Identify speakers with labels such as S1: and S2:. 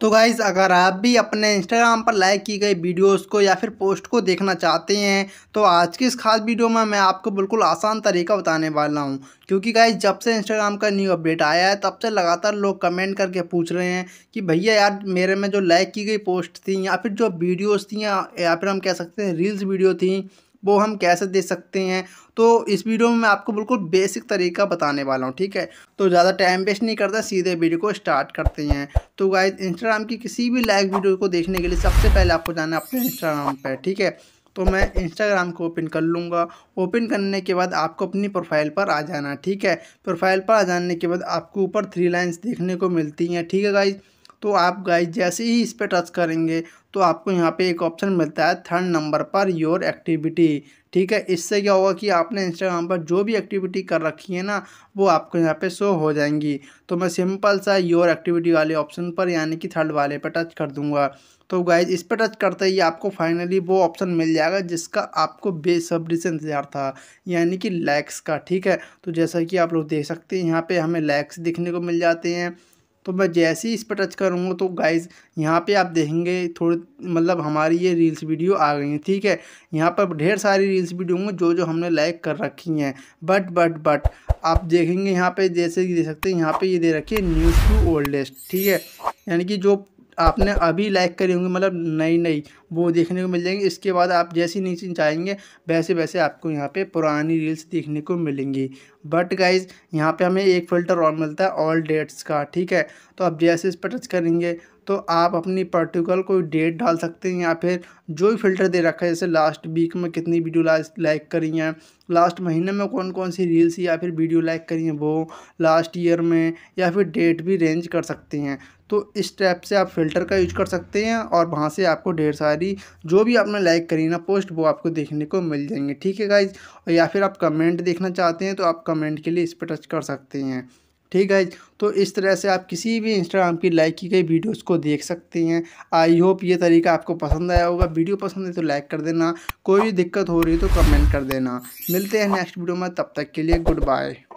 S1: तो गाइज़ अगर आप भी अपने इंस्टाग्राम पर लाइक की गई वीडियोस को या फिर पोस्ट को देखना चाहते हैं तो आज की इस खास वीडियो में मैं आपको बिल्कुल आसान तरीका बताने वाला हूं क्योंकि गाइज जब से इंस्टाग्राम का न्यू अपडेट आया है तब से लगातार लोग कमेंट करके पूछ रहे हैं कि भैया यार मेरे में जो लाइक की गई पोस्ट थी या फिर जो वीडियोज़ थी या फिर हम कह सकते हैं रील्स वीडियो थी वो हम कैसे दे सकते हैं तो इस वीडियो में मैं आपको बिल्कुल बेसिक तरीका बताने वाला हूँ ठीक है तो ज़्यादा टाइम वेस्ट नहीं करता सीधे वीडियो को स्टार्ट करते हैं तो गाइज इंस्टाग्राम की किसी भी लाइव वीडियो को देखने के लिए सबसे पहले आपको जाना है अपने इंस्टाग्राम पर ठीक है तो मैं इंस्टाग्राम को ओपन कर लूँगा ओपन करने के बाद आपको अपनी प्रोफाइल पर आ जाना ठीक है प्रोफाइल पर आ जाने के बाद आपको ऊपर थ्री लाइन्स देखने को मिलती हैं ठीक है गाइज़ तो आप गाइस जैसे ही इस पर टच करेंगे तो आपको यहाँ पे एक ऑप्शन मिलता है थर्ड नंबर पर योर एक्टिविटी ठीक है इससे क्या होगा कि आपने इंस्टाग्राम पर जो भी एक्टिविटी कर रखी है ना वो आपको यहाँ पे शो हो जाएंगी तो मैं सिंपल सा योर एक्टिविटी वाले ऑप्शन पर यानी कि थर्ड वाले पर टच कर दूंगा तो गाइज इस पर टच करते ही आपको फाइनली वो ऑप्शन मिल जाएगा जिसका आपको बेसब्री से इंतजार था यानी कि लैक्स का ठीक है तो जैसा कि आप लोग देख सकते हैं यहाँ पे हमें लैक्स दिखने को मिल जाते हैं तो मैं जैसे ही इस पर टच करूँगा तो गाइज़ यहाँ पे आप देखेंगे थोड़े मतलब हमारी ये रील्स वीडियो आ गई हैं ठीक है यहाँ पर ढेर सारी रील्स वीडियो होंगे जो जो हमने लाइक कर रखी हैं बट बट बट आप देखेंगे यहाँ पे जैसे कि दे सकते हैं यहाँ पे ये दे रखी है न्यूज़ टू ओल्डेस्ट ठीक है यानी कि जो आपने अभी लाइक करी होंगी मतलब नई नई वो देखने को मिल जाएंगे इसके बाद आप जैसी नीचे जाएंगे वैसे वैसे आपको यहाँ पे पुरानी रील्स देखने को मिलेंगी बट गाइज यहाँ पे हमें एक फ़िल्टर और मिलता है ऑल डेट्स का ठीक है तो आप जैसे इस पर टच करेंगे तो आप अपनी पर्टिकुलर कोई डेट डाल सकते हैं या फिर जो भी फिल्टर दे रखा है जैसे लास्ट वीक में कितनी वीडियो लाइक करी हैं लास्ट महीने में कौन कौन सी रील्स या फिर वीडियो लाइक करी हैं वो लास्ट ईयर में या फिर डेट भी रेंज कर सकते हैं तो इस टाइप से आप फिल्टर का यूज कर सकते हैं और वहाँ से आपको ढेर सारी सारी जो भी आपने लाइक करी ना पोस्ट वो आपको देखने को मिल जाएंगे ठीक है गाइज और या फिर आप कमेंट देखना चाहते हैं तो आप कमेंट के लिए इस पर टच कर सकते हैं ठीक है तो इस तरह से आप किसी भी इंस्टाग्राम की लाइक की गई वीडियोस को देख सकते हैं आई होप ये तरीका आपको पसंद आया होगा वीडियो पसंद है तो लाइक कर देना कोई भी दिक्कत हो रही है तो कमेंट कर देना मिलते हैं नेक्स्ट वीडियो में तब तक के लिए गुड बाय